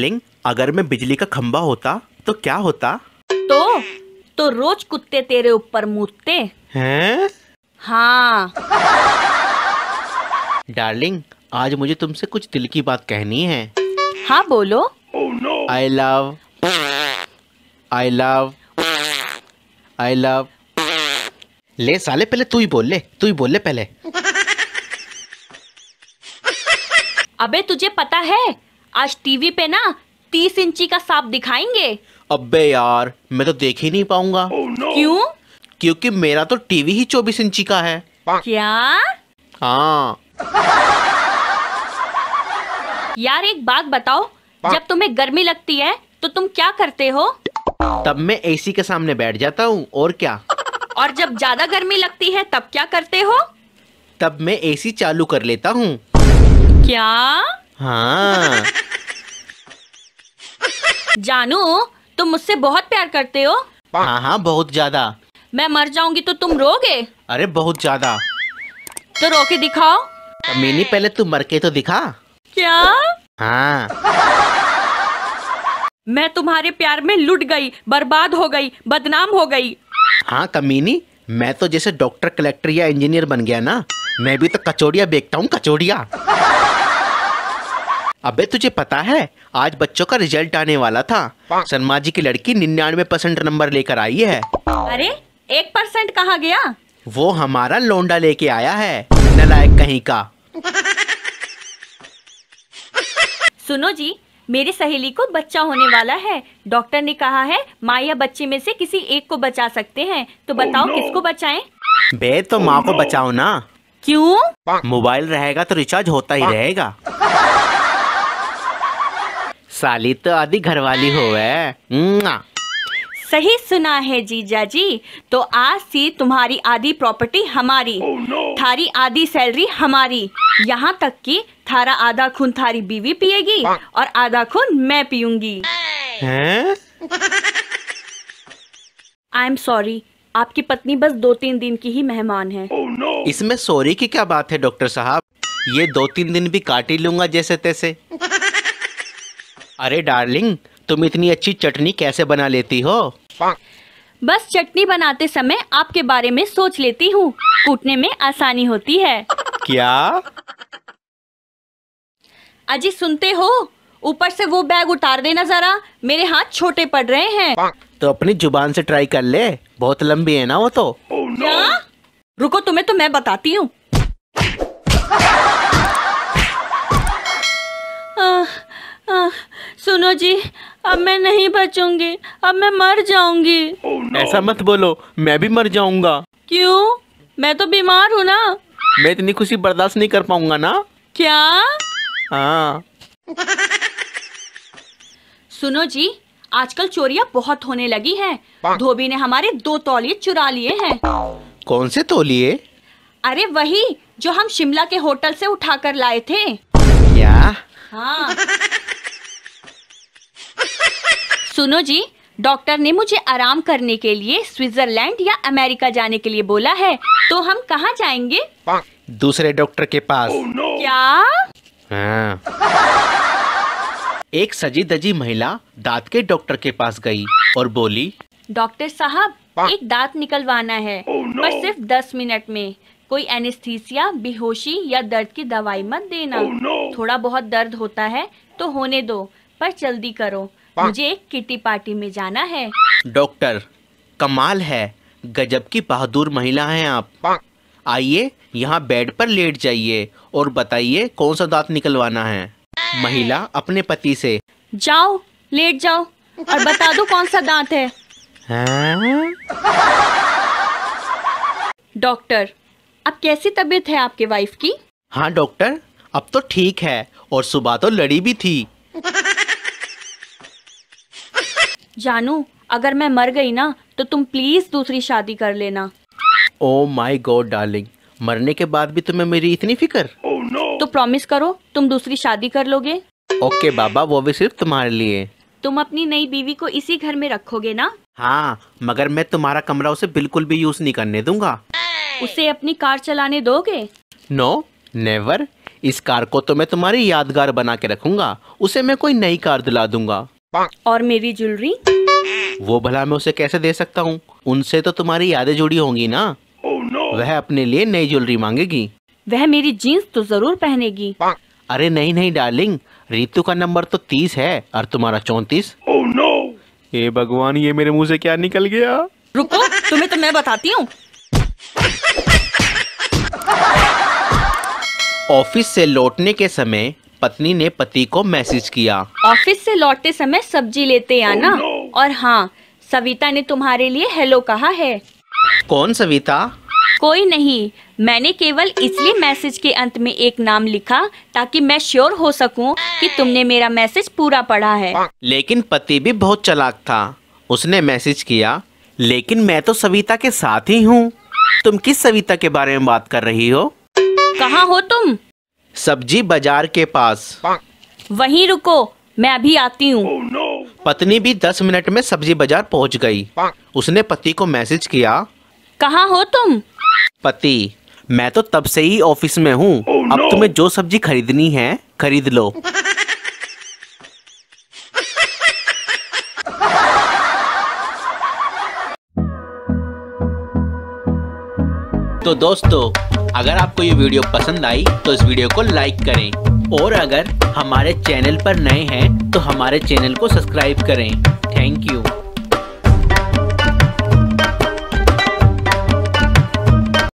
Darling अगर मैं बिजली का खम्बा होता तो क्या होता तो तो रोज कुत्ते तेरे ऊपर मूतते हैं हाँ डार्लिंग आज मुझे तुमसे कुछ दिल की बात कहनी है हाँ बोलो I love I love I love ले साले पहले तू ही बोल ले तू ही बोल ले पहले अबे तुझे पता है आज टीवी पे ना तीस इंची का सांप दिखाएंगे अबे यार मैं तो देख ही नहीं पाऊंगा oh, no. क्यों क्योंकि मेरा तो टीवी ही चौबीस इंची का है क्या हाँ यार एक बात बताओ जब तुम्हें गर्मी लगती है तो तुम क्या करते हो तब मैं एसी के सामने बैठ जाता हूँ और क्या और जब ज्यादा गर्मी लगती है तब क्या करते हो तब मैं एसी चालू कर लेता हूँ क्या हाँ जानू तुम मुझसे बहुत प्यार करते हो हाँ हाँ बहुत ज्यादा मैं मर जाऊंगी तो तुम रोगे अरे बहुत ज्यादा तो रो के दिखाओ मीनी पहले तुम मर के तो दिखा क्या हाँ मैं तुम्हारे प्यार में लुट गई बर्बाद हो गई बदनाम हो गई हाँ कमीनी मैं तो जैसे डॉक्टर कलेक्टर या इंजीनियर बन गया ना मैं भी तो कचौड़िया बेचता हूँ कचौड़िया अबे तुझे पता है आज बच्चों का रिजल्ट आने वाला था शर्मा हाँ। जी की लड़की निन्यानवे परसेंट नंबर लेकर आई है अरे एक परसेंट कहाँ गया वो हमारा लोंडा लेके आया है नलायक कहीं का सुनो जी मेरी सहेली को बच्चा होने वाला है डॉक्टर ने कहा है माँ या बच्चे में से किसी एक को बचा सकते हैं तो oh बताओ oh no. किसको बचाएं? बे तो माँ को oh बचाओ ना क्यों हाँ। मोबाइल रहेगा तो रिचार्ज होता ही हाँ। रहेगा साली तो आधी घरवाली होवे सही सुना है जीजा जी तो आज से तुम्हारी आधी प्रॉपर्टी हमारी oh, no. थारी आधी सैलरी हमारी यहाँ तक कि थारा आधा खून थारी बीवी पिएगी हाँ। और आधा खून मैं पीऊंगी आई एम सॉरी आपकी पत्नी बस दो तीन दिन की ही मेहमान है oh, no. इसमें सॉरी की क्या बात है डॉक्टर साहब ये दो तीन दिन भी काट ही लूंगा जैसे तैसे अरे डार्लिंग तुम इतनी अच्छी चटनी कैसे बना लेती हो बस चटनी बनाते समय आपके बारे में सोच लेती हूँ कूटने में आसानी होती है क्या अजी सुनते हो ऊपर से वो बैग उतार देना जरा मेरे हाथ छोटे पड़ रहे हैं तो अपनी जुबान से ट्राई कर ले बहुत लंबी है ना वो तो oh, no. क्या रुको तुम्हें तो मैं बताती हूँ सुनो जी अब मैं नहीं बचूंगी अब मैं मर जाऊंगी oh, no. ऐसा मत बोलो मैं भी मर जाऊंगा क्यों मैं तो बीमार हूँ ना मैं इतनी खुशी बर्दाश्त नहीं कर पाऊंगा ना क्या हाँ सुनो जी आजकल चोरिया बहुत होने लगी हैं। धोबी ने हमारे दो तौलिए चुरा लिए हैं कौन से तौलिए अरे वही जो हम शिमला के होटल से उठा कर लाए थे क्या हाँ सुनो जी डॉक्टर ने मुझे आराम करने के लिए स्विट्जरलैंड या अमेरिका जाने के लिए बोला है तो हम कहाँ जाएंगे दूसरे डॉक्टर के पास oh, no. क्या हाँ। एक सजी दजी महिला दांत के डॉक्टर के पास गई और बोली डॉक्टर साहब एक दांत निकलवाना है oh, no. पर सिर्फ दस मिनट में कोई एनेस्थीसिया बेहोशी या दर्द की दवाई मत देना oh, no. थोड़ा बहुत दर्द होता है तो होने दो पर जल्दी करो मुझे किटी पार्टी में जाना है डॉक्टर कमाल है गजब की बहादुर महिला हैं आप आइए यहाँ बेड पर लेट जाइए और बताइए कौन सा दांत निकलवाना है महिला अपने पति से जाओ लेट जाओ और बता दो कौन सा दांत है हाँ? डॉक्टर अब कैसी तबीयत है आपके वाइफ की हाँ डॉक्टर अब तो ठीक है और सुबह तो लड़ी भी थी जानू अगर मैं मर गई ना तो तुम प्लीज़ दूसरी शादी कर लेना ओ माई गॉड डार्लिंग मरने के बाद भी तुम्हें मेरी इतनी फिक्र oh, no. तो प्रॉमिस करो तुम दूसरी शादी कर लोगे ओके okay, बाबा वो भी सिर्फ तुम्हारे लिए तुम अपनी नई बीवी को इसी घर में रखोगे ना हाँ मगर मैं तुम्हारा कमरा उसे बिल्कुल भी यूज नहीं करने दूंगा उसे अपनी कार चलाने दोगे नो no, नेवर इस कार को तो मैं तुम्हारी यादगार बना के रखूंगा उसे मैं कोई नई कार दिला दूंगा और मेरी ज्वेलरी वो भला मैं उसे कैसे दे सकता हूँ उनसे तो तुम्हारी यादें जुड़ी होंगी ना oh, no. वह अपने लिए नई ज्वेलरी मांगेगी वह मेरी जीन्स तो जरूर पहनेगी अरे नहीं नहीं डार्लिंग रितु का नंबर तो तीस है और तुम्हारा चौंतीस oh, no. ए भगवान ये मेरे मुँह ऐसी क्या निकल गया रुको तुम्हें तो मैं बताती हूँ ऑफिस से लौटने के समय पत्नी ने पति को मैसेज किया ऑफिस से लौटते समय सब्जी लेते oh आना oh no. और हाँ सविता ने तुम्हारे लिए हेलो कहा है कौन सविता कोई नहीं मैंने केवल इसलिए मैसेज के अंत में एक नाम लिखा ताकि मैं श्योर हो सकूं कि तुमने मेरा मैसेज पूरा पढ़ा है लेकिन पति भी बहुत चलाक था उसने मैसेज किया लेकिन मैं तो सविता के साथ ही हूँ तुम किस सविता के बारे में बात कर रही हो कहाँ हो तुम सब्जी बाजार के पास वहीं रुको मैं अभी आती हूँ oh, no. पत्नी भी दस मिनट में सब्जी बाजार पहुँच गई उसने पति को मैसेज किया कहाँ हो तुम पति मैं तो तब से ही ऑफिस में हूँ oh, no. अब तुम्हें जो सब्जी खरीदनी है खरीद लो तो दोस्तों अगर आपको ये वीडियो पसंद आई तो इस वीडियो को लाइक करें और अगर हमारे चैनल पर नए हैं तो हमारे चैनल को सब्सक्राइब करें थैंक यू